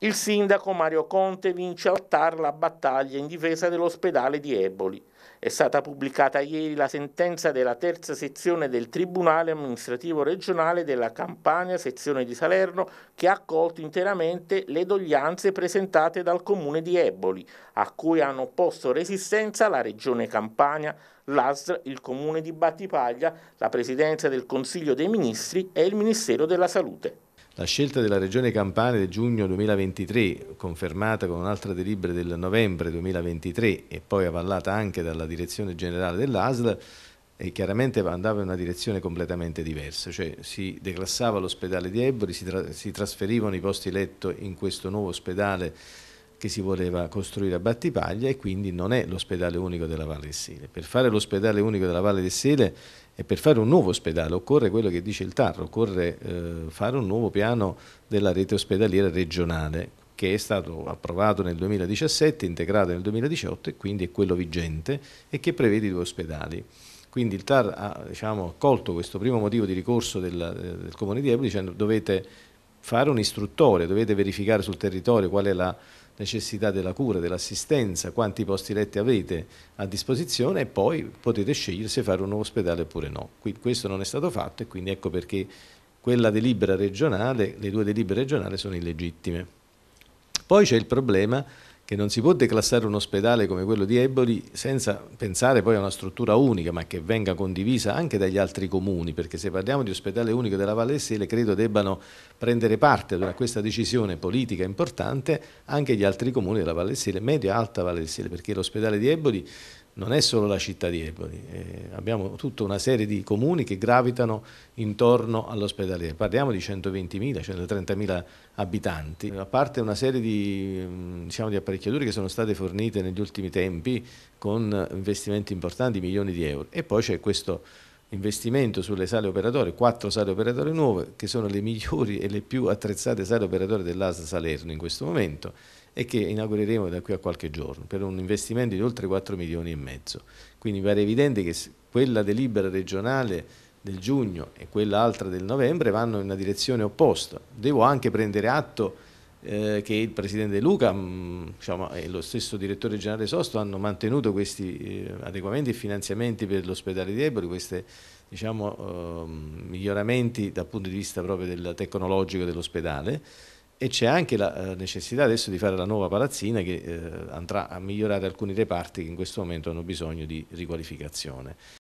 Il sindaco Mario Conte vince al TAR la battaglia in difesa dell'ospedale di Eboli. È stata pubblicata ieri la sentenza della terza sezione del Tribunale amministrativo regionale della Campania, sezione di Salerno, che ha accolto interamente le doglianze presentate dal comune di Eboli, a cui hanno opposto resistenza la regione Campania, l'ASR, il comune di Battipaglia, la presidenza del Consiglio dei Ministri e il Ministero della Salute. La scelta della Regione Campania del giugno 2023, confermata con un'altra delibera del novembre 2023 e poi avallata anche dalla Direzione Generale dell'ASL, eh, chiaramente andava in una direzione completamente diversa, cioè si declassava l'ospedale di Eboli, si, tra si trasferivano i posti letto in questo nuovo ospedale che si voleva costruire a Battipaglia e quindi non è l'ospedale unico della Valle del Sele. Per fare l'ospedale unico della Valle del Sele e per fare un nuovo ospedale occorre quello che dice il TAR, occorre eh, fare un nuovo piano della rete ospedaliera regionale che è stato approvato nel 2017, integrato nel 2018 e quindi è quello vigente e che prevede i due ospedali. Quindi il TAR ha diciamo, accolto questo primo motivo di ricorso del, eh, del Comune di Eboli dicendo dovete fare un istruttore, dovete verificare sul territorio qual è la necessità della cura, dell'assistenza, quanti posti letti avete a disposizione e poi potete scegliere se fare un nuovo ospedale oppure no. questo non è stato fatto e quindi ecco perché quella delibera regionale, le due delibere regionali sono illegittime. Poi c'è il problema che non si può declassare un ospedale come quello di Eboli senza pensare poi a una struttura unica, ma che venga condivisa anche dagli altri comuni, perché se parliamo di ospedale unico della Valle del Sele credo debbano prendere parte a questa decisione politica importante anche gli altri comuni della Valle del Sele, media-alta Valle del Sele, perché l'ospedale di Eboli non è solo la città di Eboli, eh, abbiamo tutta una serie di comuni che gravitano intorno all'ospedale. parliamo di 120.000, 130.000 abitanti, a parte una serie di, mm, diciamo, di, apparecchiature che sono state fornite negli ultimi tempi con investimenti importanti, milioni di euro e poi c'è questo investimento sulle sale operatorie, quattro sale operatorie nuove che sono le migliori e le più attrezzate sale operatorie dell'ASA Salerno in questo momento e che inaugureremo da qui a qualche giorno per un investimento di oltre 4 milioni e mezzo. Quindi pare evidente che quella delibera regionale del giugno e quella altra del novembre vanno in una direzione opposta. Devo anche prendere atto eh, che il Presidente Luca diciamo, e lo stesso Direttore Generale Sosto hanno mantenuto questi eh, adeguamenti e finanziamenti per l'ospedale di Eboli, questi diciamo, ehm, miglioramenti dal punto di vista proprio del tecnologico dell'ospedale e c'è anche la eh, necessità adesso di fare la nuova palazzina che eh, andrà a migliorare alcuni reparti che in questo momento hanno bisogno di riqualificazione.